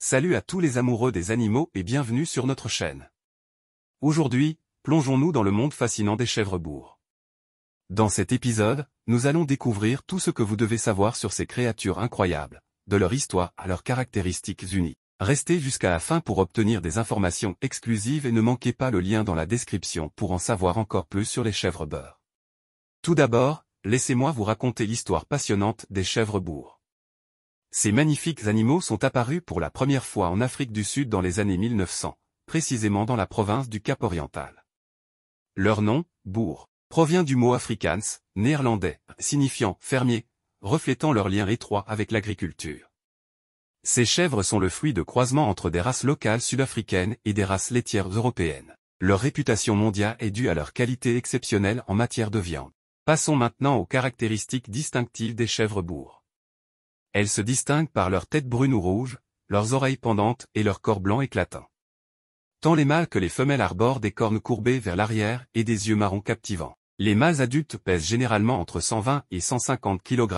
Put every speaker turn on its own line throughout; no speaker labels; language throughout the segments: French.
Salut à tous les amoureux des animaux et bienvenue sur notre chaîne. Aujourd'hui, plongeons-nous dans le monde fascinant des chèvres bourgs. Dans cet épisode, nous allons découvrir tout ce que vous devez savoir sur ces créatures incroyables, de leur histoire à leurs caractéristiques uniques. Restez jusqu'à la fin pour obtenir des informations exclusives et ne manquez pas le lien dans la description pour en savoir encore plus sur les chèvres beurre. Tout d'abord, laissez-moi vous raconter l'histoire passionnante des chèvres bourgs. Ces magnifiques animaux sont apparus pour la première fois en Afrique du Sud dans les années 1900, précisément dans la province du Cap-Oriental. Leur nom, bourg, provient du mot afrikaans, néerlandais, signifiant fermier, reflétant leur lien étroit avec l'agriculture. Ces chèvres sont le fruit de croisements entre des races locales sud-africaines et des races laitières européennes. Leur réputation mondiale est due à leur qualité exceptionnelle en matière de viande. Passons maintenant aux caractéristiques distinctives des chèvres bourgs. Elles se distinguent par leur tête brune ou rouge, leurs oreilles pendantes et leur corps blanc éclatant. Tant les mâles que les femelles arborent des cornes courbées vers l'arrière et des yeux marrons captivants. Les mâles adultes pèsent généralement entre 120 et 150 kg,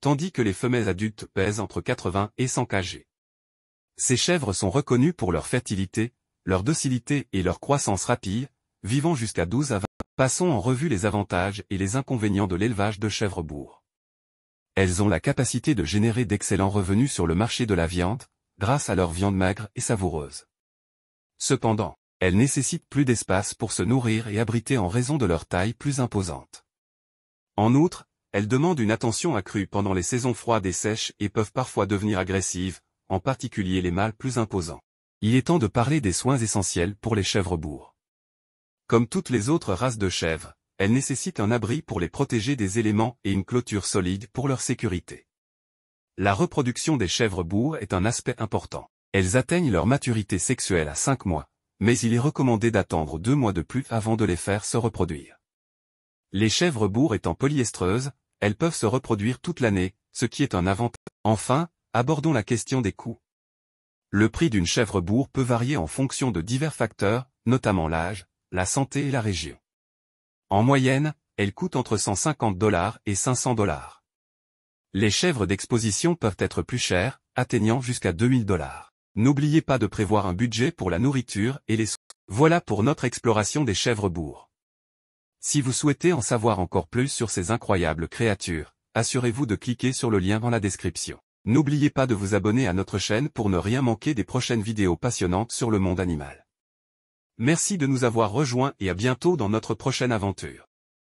tandis que les femelles adultes pèsent entre 80 et 100 kg. Ces chèvres sont reconnues pour leur fertilité, leur docilité et leur croissance rapide, vivant jusqu'à 12 à 20. Passons en revue les avantages et les inconvénients de l'élevage de chèvres bourres. Elles ont la capacité de générer d'excellents revenus sur le marché de la viande, grâce à leur viande maigre et savoureuse. Cependant, elles nécessitent plus d'espace pour se nourrir et abriter en raison de leur taille plus imposante. En outre, elles demandent une attention accrue pendant les saisons froides et sèches et peuvent parfois devenir agressives, en particulier les mâles plus imposants. Il est temps de parler des soins essentiels pour les chèvres bourres. Comme toutes les autres races de chèvres, elles nécessitent un abri pour les protéger des éléments et une clôture solide pour leur sécurité. La reproduction des chèvres bourres est un aspect important. Elles atteignent leur maturité sexuelle à 5 mois, mais il est recommandé d'attendre 2 mois de plus avant de les faire se reproduire. Les chèvres bourres étant polyestreuses, elles peuvent se reproduire toute l'année, ce qui est un avantage. Enfin, abordons la question des coûts. Le prix d'une chèvre bourre peut varier en fonction de divers facteurs, notamment l'âge, la santé et la région. En moyenne, elles coûtent entre 150 dollars et 500 dollars. Les chèvres d'exposition peuvent être plus chères, atteignant jusqu'à 2000 dollars. N'oubliez pas de prévoir un budget pour la nourriture et les soins. Voilà pour notre exploration des chèvres bourgs. Si vous souhaitez en savoir encore plus sur ces incroyables créatures, assurez-vous de cliquer sur le lien dans la description. N'oubliez pas de vous abonner à notre chaîne pour ne rien manquer des prochaines vidéos passionnantes sur le monde animal. Merci de nous avoir rejoints et à bientôt dans notre prochaine aventure.